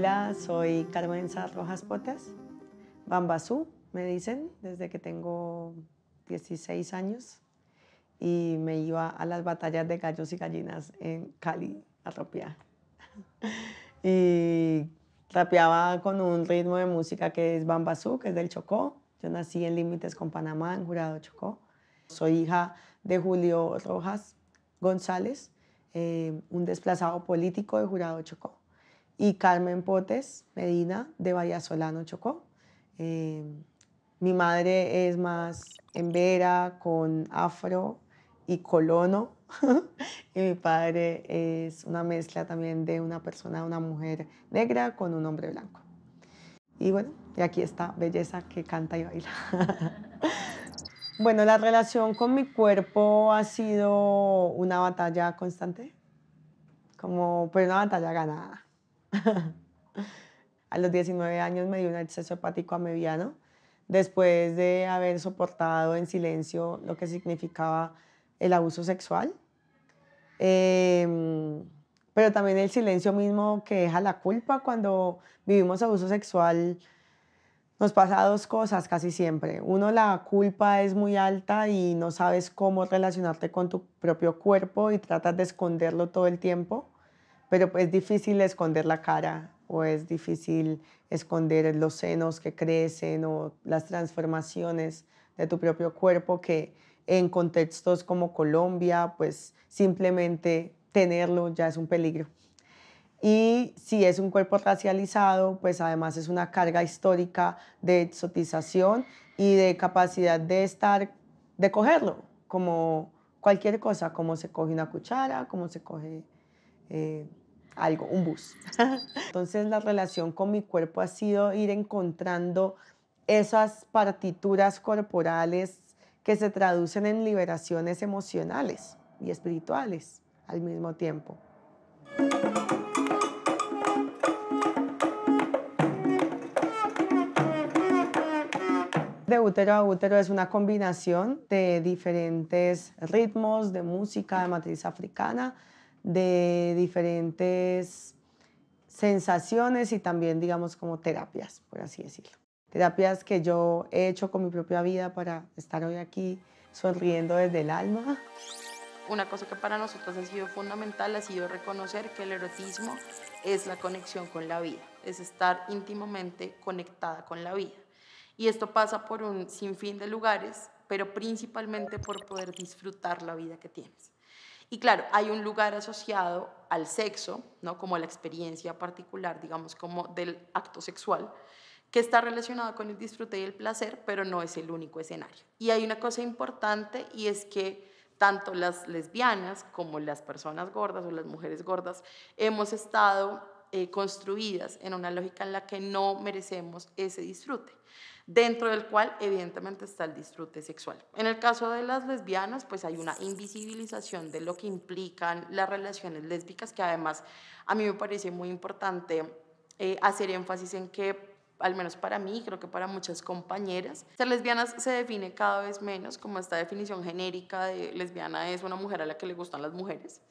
Hola, soy Carmen Rojas Potas, Bambazú, me dicen, desde que tengo 16 años y me iba a las batallas de gallos y gallinas en Cali a rapear. y rapeaba con un ritmo de música que es Bambazú, que es del Chocó. Yo nací en Límites con Panamá, en Jurado Chocó. Soy hija de Julio Rojas González, eh, un desplazado político de Jurado Chocó y Carmen Potes Medina de Vallasolano, Chocó. Em, mi madre es más Vera con afro y colono. y mi padre es una mezcla también de una persona, una mujer negra con un hombre blanco. Y bueno, y aquí está Belleza que canta y baila. bueno, la relación con mi cuerpo ha sido una batalla constante, como, pues, una batalla ganada a los 19 años me dio un exceso hepático a mediano después de haber soportado en silencio lo que significaba el abuso sexual. Em, pero también el silencio mismo que deja la culpa cuando vivimos abuso sexual. Nos pasa dos cosas casi siempre. Uno, la culpa es muy alta y no sabes cómo relacionarte con tu propio cuerpo y tratas de esconderlo todo el tiempo pero pues, es difícil esconder la cara o es difícil esconder los senos que crecen o las transformaciones de tu propio cuerpo que en contextos como Colombia, pues simplemente tenerlo ya es un peligro. Y si es un cuerpo racializado, pues además es una carga histórica de exotización y de capacidad de estar, de cogerlo, como cualquier cosa, como se coge una cuchara, como se coge eh, algo, un bus. Entonces la relación con mi cuerpo ha sido ir encontrando esas partituras corporales que se traducen en liberaciones emocionales y espirituales al mismo tiempo. De útero a útero es una combinación de diferentes ritmos de música de matriz africana, de diferentes sensaciones y también, digamos, como terapias, por así decirlo. Terapias que yo he hecho con mi propia vida para estar hoy aquí sonriendo desde el alma. Una cosa que para nosotros ha sido fundamental ha sido reconocer que el erotismo es la conexión con la vida, es estar íntimamente conectada con la vida. Y esto pasa por un sinfín de lugares, pero principalmente por poder disfrutar la vida que tienes. Y claro, hay un lugar asociado al sexo, ¿no? como la experiencia particular, digamos, como del acto sexual, que está relacionado con el disfrute y el placer, pero no es el único escenario. Y hay una cosa importante y es que tanto las lesbianas como las personas gordas o las mujeres gordas hemos estado eh, construidas en una lógica en la que no merecemos ese disfrute dentro del cual evidentemente está el disfrute sexual. En el caso de las lesbianas, pues hay una invisibilización de lo que implican las relaciones lésbicas, que además a mí me parece muy importante eh, hacer énfasis en que al menos para mí, creo que para muchas compañeras. Ser lesbianas se define cada vez menos como esta definición genérica de lesbiana es una mujer a la que le gustan las mujeres.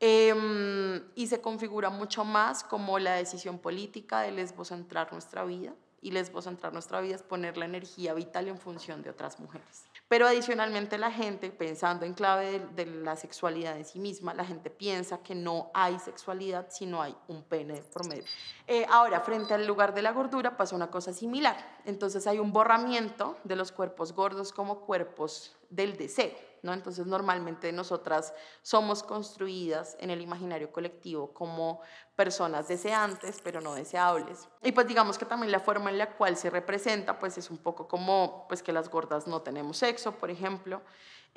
Em, y se configura mucho más como la decisión política de lesbocentrar nuestra vida y Lesbos a nuestra vida es poner la energía vital en función de otras mujeres. Pero adicionalmente la gente, pensando en clave de, la sexualidad en sí misma, la gente piensa que no hay sexualidad si no hay un pene de por medio. Eh, ahora, frente al lugar de la gordura pasa una cosa similar. Entonces hay un borramiento de los cuerpos gordos como cuerpos del deseo. Entonces normalmente nosotras somos construidas en el imaginario colectivo como personas deseantes, pero no deseables. Y pues digamos que también la forma en la cual se representa, pues es un poco como pues que las gordas no tenemos sexo, por ejemplo.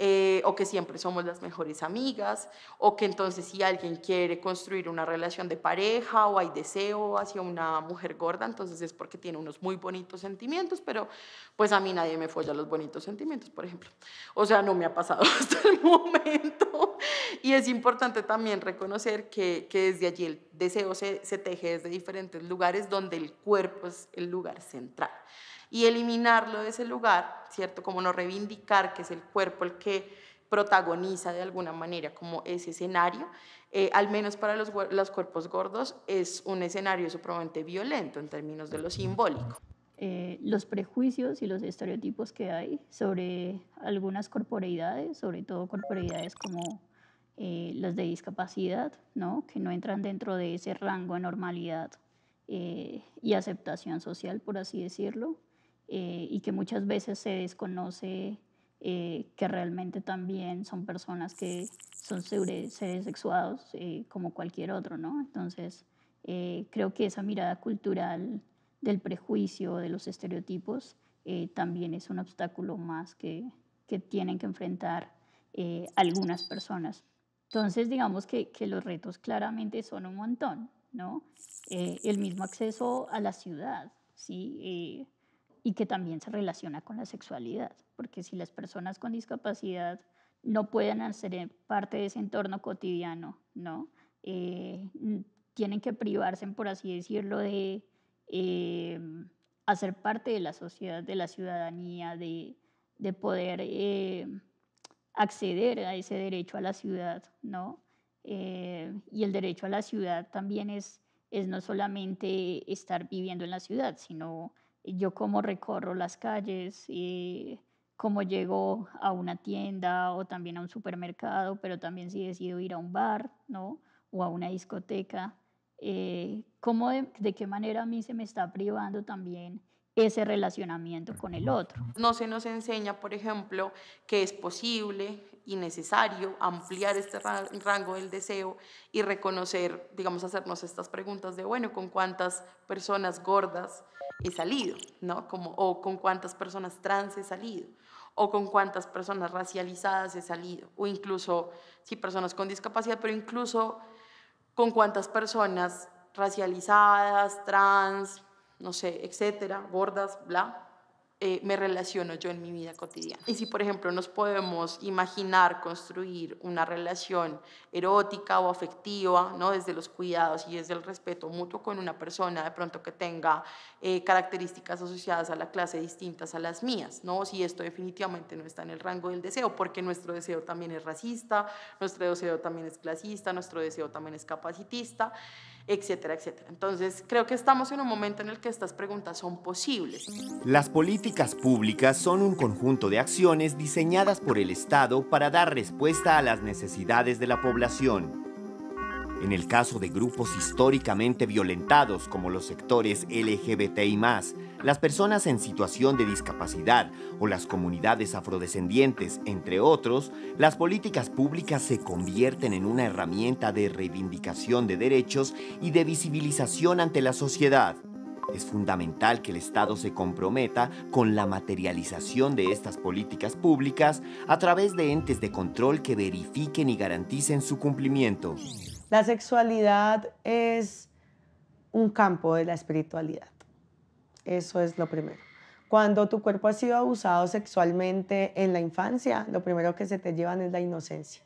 Eh, o que siempre somos las mejores amigas, o que entonces si alguien quiere construir una relación de pareja o hay deseo hacia una mujer gorda, entonces es porque tiene unos muy bonitos sentimientos, pero pues a mí nadie me folla los bonitos sentimientos, por ejemplo. O sea, no me ha pasado hasta el momento. Y es importante también reconocer que, desde allí el deseo se teje desde diferentes lugares donde el cuerpo es el lugar central y eliminarlo de ese lugar, ¿cierto? Como no reivindicar que es el cuerpo el que protagoniza de alguna manera como ese escenario, eh, al menos para los, cuerpos gordos, es un escenario supremamente violento en términos de lo simbólico. Eh, los prejuicios y los estereotipos que hay sobre algunas corporeidades, sobre todo corporeidades como eh, las de discapacidad, ¿no? que no entran dentro de ese rango de normalidad y aceptación social, por así decirlo, eh, y que muchas veces se desconoce eh, que realmente también son personas que son seres sexuados eh, como cualquier otro, ¿no? Entonces, creo que esa mirada cultural del prejuicio, de los estereotipos, también es un obstáculo más que, que tienen que enfrentar algunas personas. Entonces, digamos que, que los retos claramente son un montón, ¿no? el mismo acceso a la ciudad, ¿sí? y que también se relaciona con la sexualidad, porque si las personas con discapacidad no pueden hacer eh, parte de ese entorno cotidiano, ¿no? Eh, tienen que privarse, por así decirlo, de em, hacer parte de la sociedad, de la ciudadanía, de, de poder em, acceder a ese derecho a la ciudad, ¿no? Eh, y el derecho a la ciudad también es, es no solamente estar viviendo en la ciudad, sino yo cómo recorro las calles, y cómo llego a una tienda o también a un supermercado, pero también si decido ir a un bar, ¿no? O a una discoteca, eh, cómo de qué manera a mí se me está privando también ese relacionamiento con el otro. No se nos enseña, por ejemplo, que es posible y necesario ampliar este rango del deseo y reconocer, digamos, hacernos estas preguntas de, bueno, ¿con cuántas personas gordas he salido, ¿no? Como, o con cuántas personas trans he salido, o con cuántas personas racializadas he salido, o incluso, sí, personas con discapacidad, pero incluso con cuántas personas racializadas, trans, no sé, etcétera, gordas, bla, eh, me relaciono yo en mi vida cotidiana. Y si, por ejemplo, nos podemos imaginar construir una relación erótica o afectiva, ¿no? desde los cuidados y desde el respeto mutuo con una persona de pronto que tenga eh, características asociadas a la clase distintas a las mías, ¿no? si esto definitivamente no está en el rango del deseo, porque nuestro deseo también es racista, nuestro deseo también es clasista, nuestro deseo también es capacitista etcétera, etcétera. Entonces, creo que estamos en un momento en el que estas preguntas son posibles. Las políticas políticas públicas son un conjunto de acciones diseñadas por el Estado para dar respuesta a las necesidades de la población. En el caso de grupos históricamente violentados como los sectores LGBTI, las personas en situación de discapacidad o las comunidades afrodescendientes, entre otros, las políticas públicas se convierten en una herramienta de reivindicación de derechos y de visibilización ante la sociedad. Es fundamental que el Estado se comprometa con la materialización de estas políticas públicas a través de entes de control que verifiquen y garanticen su cumplimiento. La sexualidad es un campo de la espiritualidad. Eso es lo primero. Cuando tu cuerpo ha sido abusado sexualmente en la infancia, lo primero que se te llevan es la inocencia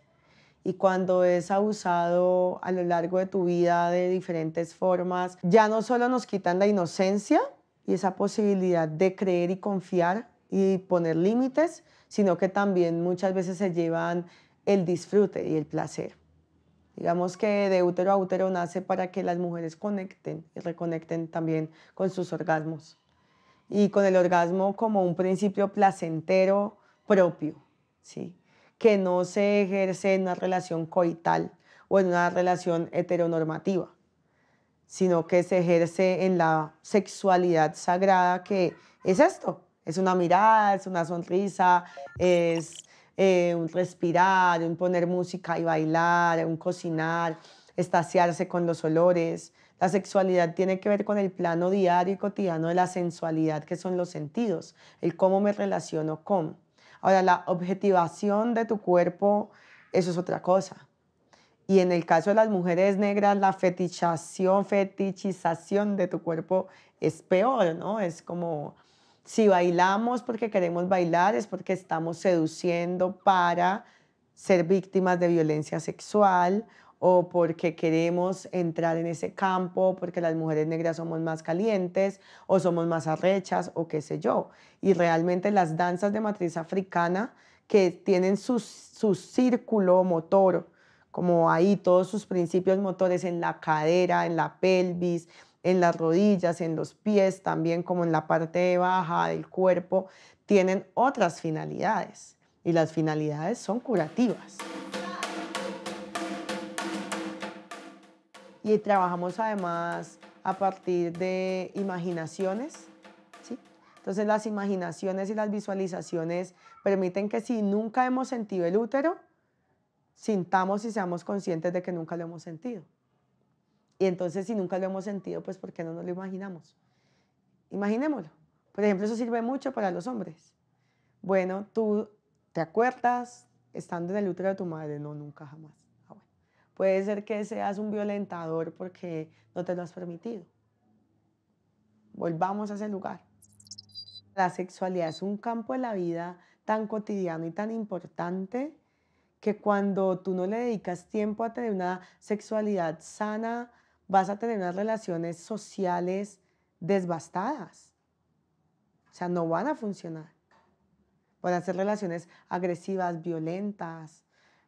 y cuando es abusado a lo largo de tu vida de diferentes formas, ya no solo nos quitan la inocencia y esa posibilidad de creer y confiar y poner límites, sino que también muchas veces se llevan el disfrute y el placer. Digamos que de útero a útero nace para que las mujeres conecten y reconecten también con sus orgasmos y con el orgasmo como un principio placentero propio, ¿sí? que no se ejerce en una relación coital o en una relación heteronormativa, sino que se ejerce en la sexualidad sagrada que es esto, es una mirada, es una sonrisa, es eh, un respirar, un poner música y bailar, un cocinar, estaciarse con los olores. La sexualidad tiene que ver con el plano diario y cotidiano de la sensualidad, que son los sentidos, el cómo me relaciono con. Ahora, la objetivación de tu cuerpo, eso es otra cosa. Y en el caso de las mujeres negras, la fetichación, fetichización de tu cuerpo es peor, ¿no? Es como si bailamos porque queremos bailar, es porque estamos seduciendo para ser víctimas de violencia sexual o porque queremos entrar en ese campo, porque las mujeres negras somos más calientes o somos más arrechas o qué sé yo. Y realmente las danzas de matriz africana que tienen su, su círculo motor, como ahí todos sus principios motores en la cadera, en la pelvis, en las rodillas, en los pies, también como en la parte baja del cuerpo, tienen otras finalidades y las finalidades son curativas. Y trabajamos además a partir de imaginaciones. ¿sí? Entonces las imaginaciones y las visualizaciones permiten que si nunca hemos sentido el útero, sintamos y seamos conscientes de que nunca lo hemos sentido. Y entonces si nunca lo hemos sentido, pues ¿por qué no nos lo imaginamos? Imaginémoslo. Por ejemplo, eso sirve mucho para los hombres. Bueno, tú te acuerdas estando en el útero de tu madre, no, nunca jamás. Puede ser que seas un violentador porque no te lo has permitido. Volvamos a ese lugar. La sexualidad es un campo de la vida tan cotidiano y tan importante que cuando tú no le dedicas tiempo a tener una sexualidad sana, vas a tener unas relaciones sociales desbastadas. O sea, no van a funcionar. Van a ser relaciones agresivas, violentas,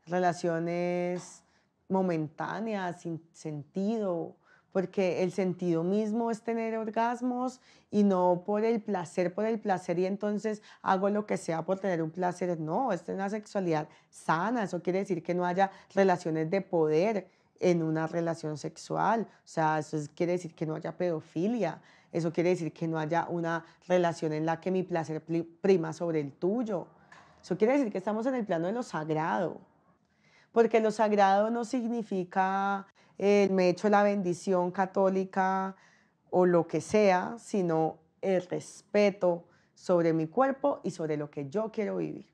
relaciones momentánea, sin sentido, porque el sentido mismo es tener orgasmos y no por el placer, por el placer y entonces hago lo que sea por tener un placer. No, es una sexualidad sana, eso quiere decir que no haya relaciones de poder en una relación sexual, o sea, eso quiere decir que no haya pedofilia, eso quiere decir que no haya una relación en la que mi placer prima sobre el tuyo, eso quiere decir que estamos en el plano de lo sagrado porque lo sagrado no significa el eh, me mecho, la bendición católica o lo que sea, sino el respeto sobre mi cuerpo y sobre lo que yo quiero vivir.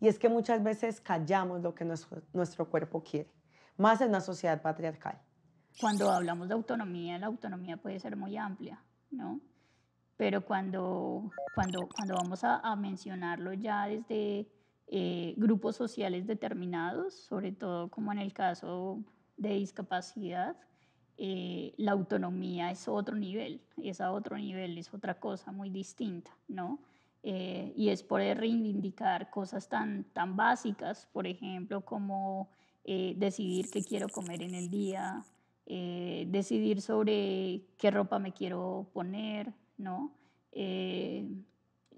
Y es que muchas veces callamos lo que nuestro, cuerpo quiere, más en una sociedad patriarcal. Cuando hablamos de autonomía, la autonomía puede ser muy amplia, ¿no? Pero cuando, cuando, cuando vamos a mencionarlo ya desde eh, grupos sociales determinados, sobre todo como en el caso de discapacidad, eh, la autonomía es otro nivel, es a otro nivel, es otra cosa muy distinta, ¿no? Eh, y es poder reivindicar cosas tan, tan básicas, por ejemplo, como decidir qué quiero comer en el día, decidir sobre qué ropa me quiero poner, ¿no?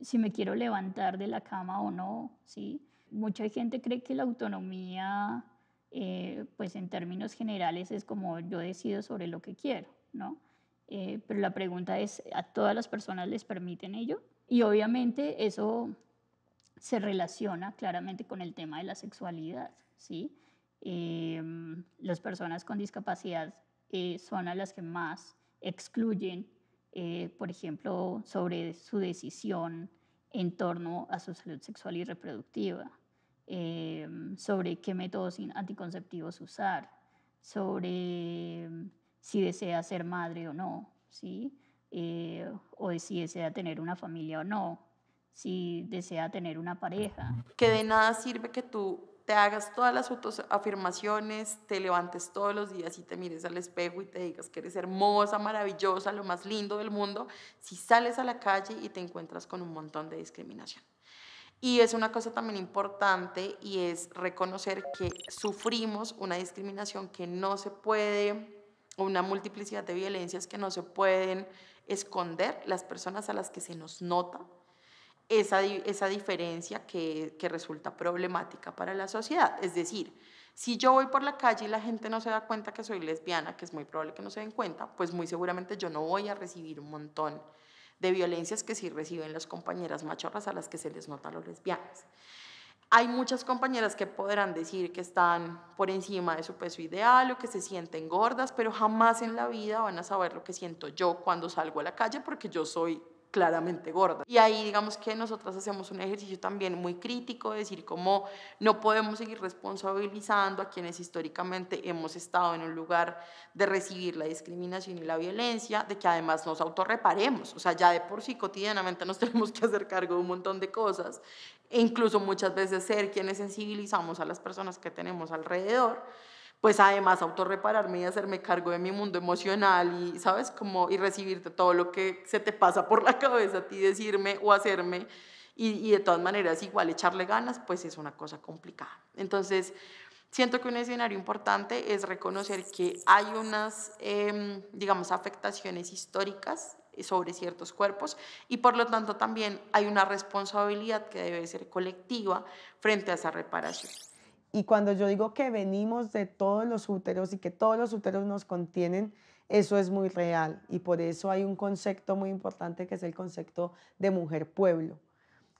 si me quiero levantar de la cama o no, ¿sí? Mucha gente cree que la autonomía, eh, pues en términos generales, es como yo decido sobre lo que quiero, ¿no? Eh, pero la pregunta es, ¿a todas las personas les permiten ello? Y obviamente eso se relaciona claramente con el tema de la sexualidad, ¿sí? Eh, las personas con discapacidad son a las que más excluyen eh, por ejemplo, sobre su decisión en torno a su salud sexual y reproductiva, eh, sobre qué métodos anticonceptivos usar, sobre mm, si desea ser madre o no, ¿sí? Eh, o si desea tener una familia o no, si desea tener una pareja. Que de nada sirve que tú te hagas todas las autoafirmaciones, te levantes todos los días y te mires al espejo y te digas que eres hermosa, maravillosa, lo más lindo del mundo, si sales a la calle y te encuentras con un montón de discriminación. Y es una cosa también importante y es reconocer que sufrimos una discriminación que no se puede, una multiplicidad de violencias que no se pueden esconder las personas a las que se nos nota, esa, esa diferencia que, resulta problemática para la sociedad. Es decir, si yo voy por la calle y la gente no se da cuenta que soy lesbiana, que es muy probable que no se den cuenta, pues muy seguramente yo no voy a recibir un montón de violencias que sí reciben las compañeras machorras a las que se les nota a los lesbianas. Hay muchas compañeras que podrán decir que están por encima de su peso ideal o que se sienten gordas, pero jamás en la vida van a saber lo que siento yo cuando salgo a la calle porque yo soy claramente gorda. Y ahí digamos que nosotras hacemos un ejercicio también muy crítico, de decir cómo no podemos seguir responsabilizando a quienes históricamente hemos estado en un lugar de recibir la discriminación y la violencia, de que además nos autorreparemos, o sea, ya de por sí cotidianamente nos tenemos que hacer cargo de un montón de cosas, e incluso muchas veces ser quienes sensibilizamos a las personas que tenemos alrededor pues además autorrepararme y hacerme cargo de mi mundo emocional y, ¿sabes? Como, y recibirte todo lo que se te pasa por la cabeza a ti, decirme o hacerme. Y, de todas maneras, igual echarle ganas, pues es una cosa complicada. Entonces, siento que un escenario importante es reconocer que hay unas, em, digamos, afectaciones históricas sobre ciertos cuerpos y por lo tanto también hay una responsabilidad que debe ser colectiva frente a esa reparación. Y cuando yo digo que venimos de todos los úteros y que todos los úteros nos contienen, eso es muy real. Y por eso hay un concepto muy importante que es el concepto de mujer pueblo.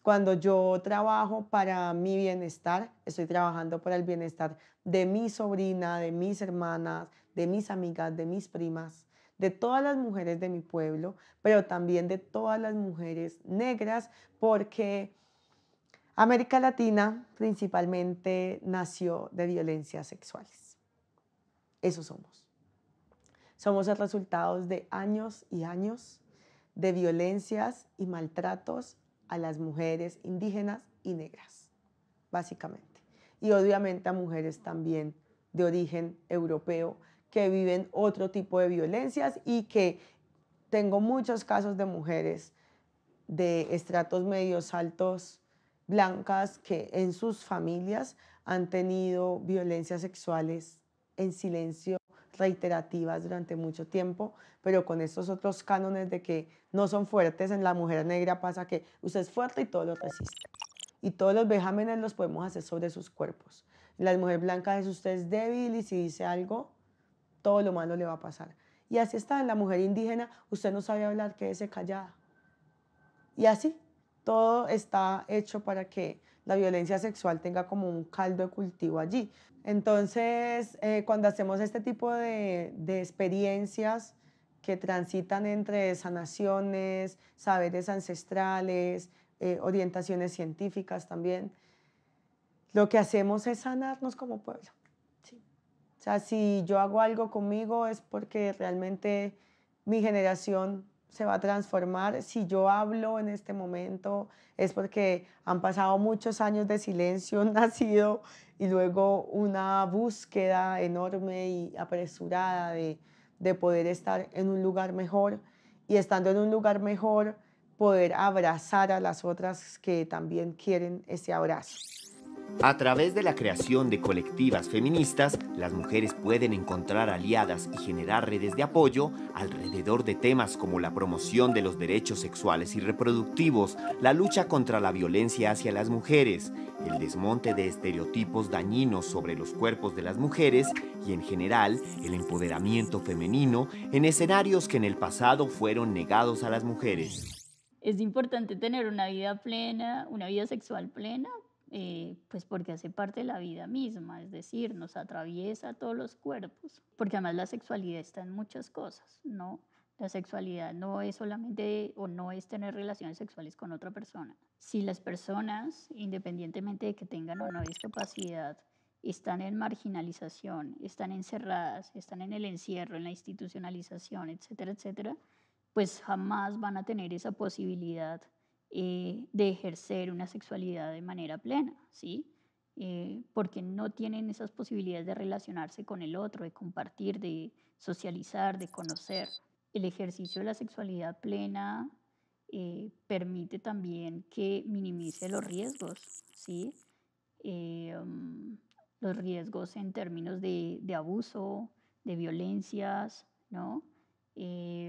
Cuando yo trabajo para mi bienestar, estoy trabajando para el bienestar de mi sobrina, de mis hermanas, de mis amigas, de mis primas, de todas las mujeres de mi pueblo, pero también de todas las mujeres negras, porque América Latina principalmente nació de violencias sexuales. Eso somos. Somos el resultado de años y años de violencias y maltratos a las mujeres indígenas y negras, básicamente. Y obviamente a mujeres también de origen europeo que viven otro tipo de violencias y que tengo muchos casos de mujeres de estratos medios altos blancas que en sus familias han tenido violencias sexuales en silencio reiterativas durante mucho tiempo, pero con estos otros cánones de que no son fuertes, en la mujer negra pasa que usted es fuerte y todo lo resiste. Y todos los vejámenes los podemos hacer sobre sus cuerpos. La mujer blanca es usted es débil y si dice algo, todo lo malo le va a pasar. Y así está la mujer indígena, usted no sabe hablar, quédese callada. Y así, todo está hecho para que la violencia sexual tenga como un caldo de cultivo allí. Entonces, eh, cuando hacemos este tipo de, experiencias que transitan entre sanaciones, saberes ancestrales, eh, orientaciones científicas también, lo que hacemos es sanarnos como pueblo. O sea, si yo hago algo conmigo es porque realmente mi generación se va a transformar. Si yo hablo en este momento es porque han pasado muchos años de silencio nacido y luego una búsqueda enorme y apresurada de, de poder estar en un lugar mejor y estando en un lugar mejor poder abrazar a las otras que también quieren ese abrazo. A través de la creación de colectivas feministas, las mujeres pueden encontrar aliadas y generar redes de apoyo alrededor de temas como la promoción de los derechos sexuales y reproductivos, la lucha contra la violencia hacia las mujeres, el desmonte de estereotipos dañinos sobre los cuerpos de las mujeres y en general el empoderamiento femenino en escenarios que en el pasado fueron negados a las mujeres. Es importante tener una vida plena, una vida sexual plena, eh, pues porque hace parte de la vida misma, es decir, nos atraviesa todos los cuerpos, porque además la sexualidad está en muchas cosas, ¿no? La sexualidad no es solamente o no es tener relaciones sexuales con otra persona. Si las personas, independientemente de que tengan o no discapacidad, están en marginalización, están encerradas, están en el encierro, en la institucionalización, etcétera, etcétera, pues jamás van a tener esa posibilidad eh, de ejercer una sexualidad de manera plena, ¿sí? Eh, porque no tienen esas posibilidades de relacionarse con el otro, de compartir, de socializar, de conocer. El ejercicio de la sexualidad plena eh, permite también que minimice los riesgos, ¿sí? Um, los riesgos en términos de, abuso, de violencias, ¿no? Y,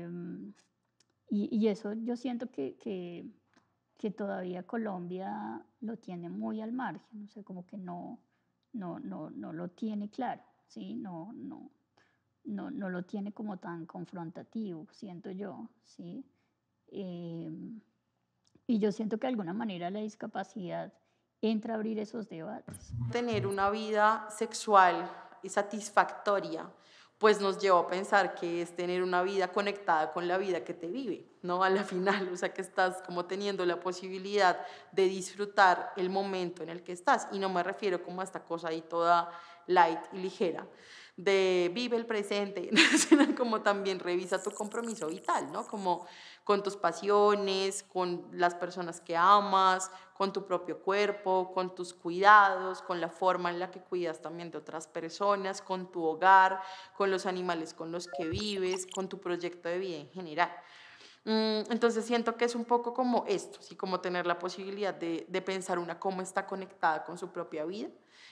eso yo siento que que todavía Colombia lo tiene muy al margen, o sea, como que no, no, no, no lo tiene claro, ¿sí? No, no, no, no lo tiene como tan confrontativo, siento yo, ¿sí? Em, y yo siento que de alguna manera la discapacidad entra a abrir esos debates. Tener una vida sexual y satisfactoria, pues nos llevó a pensar que es tener una vida conectada con la vida que te vive. ¿no? A la final, o sea que estás como teniendo la posibilidad de disfrutar el momento en el que estás. Y no me refiero como a esta cosa ahí toda light y ligera de vive el presente, como también revisa tu compromiso vital, ¿no? Como con tus pasiones, con las personas que amas, con tu propio cuerpo, con tus cuidados, con la forma en la que cuidas también de otras personas, con tu hogar, con los animales con los que vives, con tu proyecto de vida en general. Mm, entonces siento que es un poco como esto, ¿sí? como tener la posibilidad de, de, pensar una cómo está conectada con su propia vida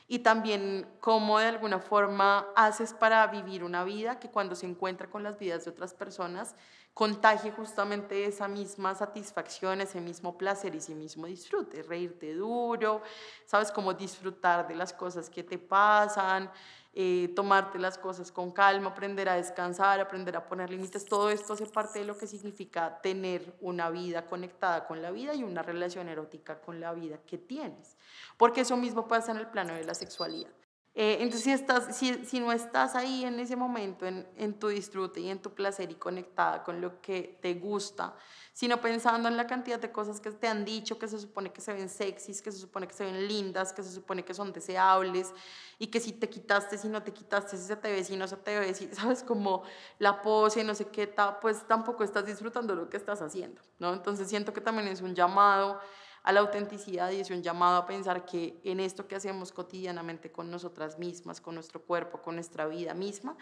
y también cómo de alguna forma haces para vivir una vida que cuando se encuentra con las vidas de otras personas contagie justamente esa misma satisfacción, ese mismo placer y ese mismo disfrute, reírte duro, sabes cómo disfrutar de las cosas que te pasan. Eh, tomarte las cosas con calma, aprender a descansar, aprender a poner límites, todo esto hace parte de lo que significa tener una vida conectada con la vida y una relación erótica con la vida que tienes. Porque eso mismo pasa en el plano de la sexualidad. Eh, entonces, si, estás, si, no estás ahí en ese momento, en, tu disfrute y en tu placer y conectada con lo que te gusta, sino pensando en la cantidad de cosas que te han dicho, que se supone que se ven sexys, que se supone que se ven lindas, que se supone que son deseables, y que si te quitaste, si no te quitaste, si se te ve, si no se te ve, si sabes como la pose, y no sé qué, pues tampoco estás disfrutando lo que estás haciendo, ¿no? Entonces siento que también es un llamado a la autenticidad y es un llamado a pensar que en esto que hacemos cotidianamente con nosotras mismas, con nuestro cuerpo, con nuestra vida misma,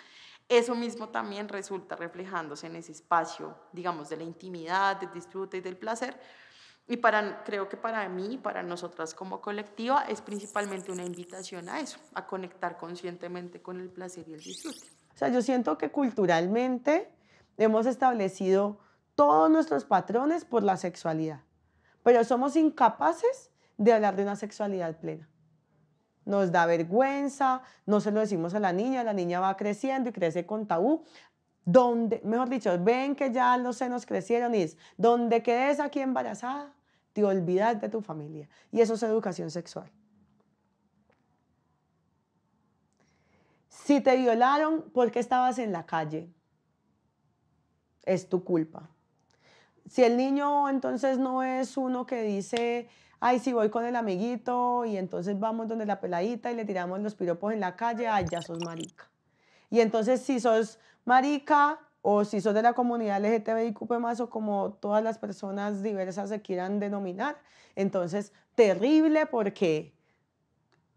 eso mismo también resulta reflejándose en ese espacio, digamos, de la intimidad, del disfrute y del placer. Y para, creo que para mí, para nosotras como colectiva, es principalmente una invitación a eso, a conectar conscientemente con el placer y el disfrute. O sea, yo siento que culturalmente hemos establecido todos nuestros patrones por la sexualidad pero somos incapaces de hablar de una sexualidad plena. Nos da vergüenza, no se lo decimos a la niña, la niña va creciendo y crece con tabú. Donde, mejor dicho, ven que ya los senos crecieron y es, donde quedes aquí embarazada, te olvidas de tu familia. Y eso es educación sexual. Si te violaron porque estabas en la calle, es tu culpa si el niño entonces no es uno que dice, ay, si voy con el amiguito y entonces vamos donde la peladita y le tiramos los piropos en la calle, ay, ya sos marica. Y entonces si sos marica o si sos de la comunidad LGTBIQ+, más o como todas las personas diversas se quieran denominar, entonces terrible porque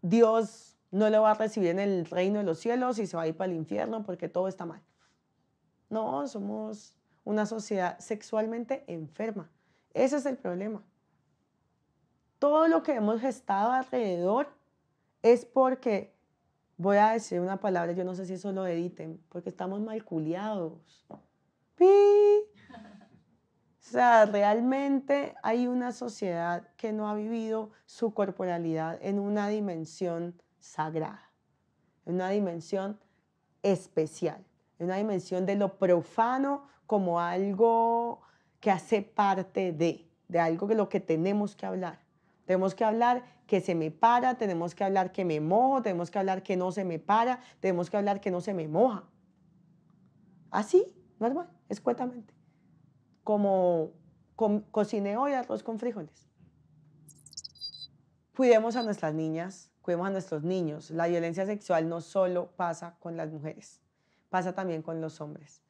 Dios no lo va a recibir en el reino de los cielos y se va a ir para el infierno porque todo está mal. No, somos una sociedad sexualmente enferma. Ese es el problema. Todo lo que hemos gestado alrededor es porque, voy a decir una palabra, yo no sé si eso lo editen, porque estamos malculiados. ¡Pi! O sea, realmente hay una sociedad que no ha vivido su corporalidad en una dimensión sagrada, en una dimensión especial, en una dimensión de lo profano como algo que hace parte de, de algo de lo que tenemos que hablar. Tenemos que hablar que se me para, tenemos que hablar que me mojo, tenemos que hablar que no se me para, tenemos que hablar que no se me moja. Así, normal, escuetamente. Como cocine cociné hoy arroz con frijoles. Cuidemos a nuestras niñas, cuidemos a nuestros niños. La violencia sexual no solo pasa con las mujeres, pasa también con los hombres.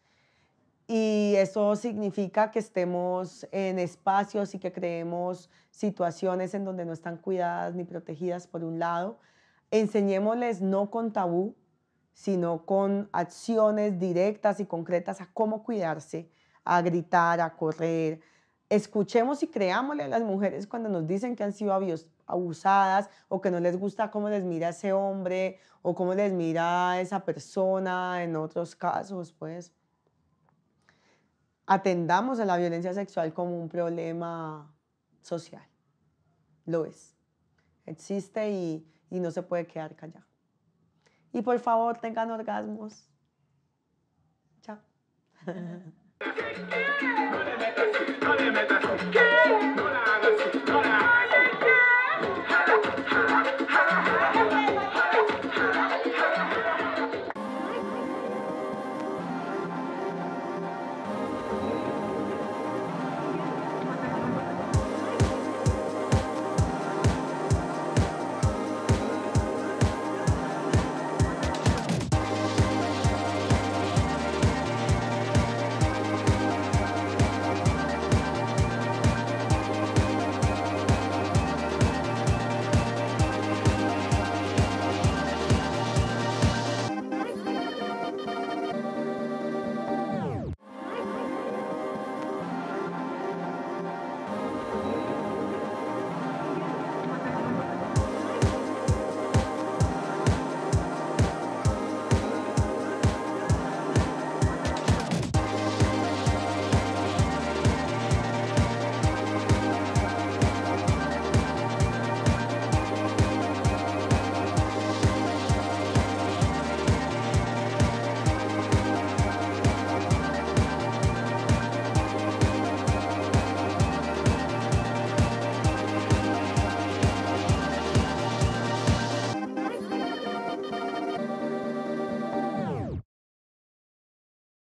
Y eso significa que estemos en espacios y que creemos situaciones en donde no están cuidadas ni protegidas, por un lado. Enseñémosles no con tabú, sino con acciones directas y concretas a cómo cuidarse, a gritar, a correr. Escuchemos y creámosle a las mujeres cuando nos dicen que han sido abusadas o que no les gusta cómo les mira ese hombre o cómo les mira esa persona en otros casos, pues atendamos a la violencia sexual como un problema social. Lo es. Existe y, no se puede quedar callado. Y por favor, tengan orgasmos. Chao.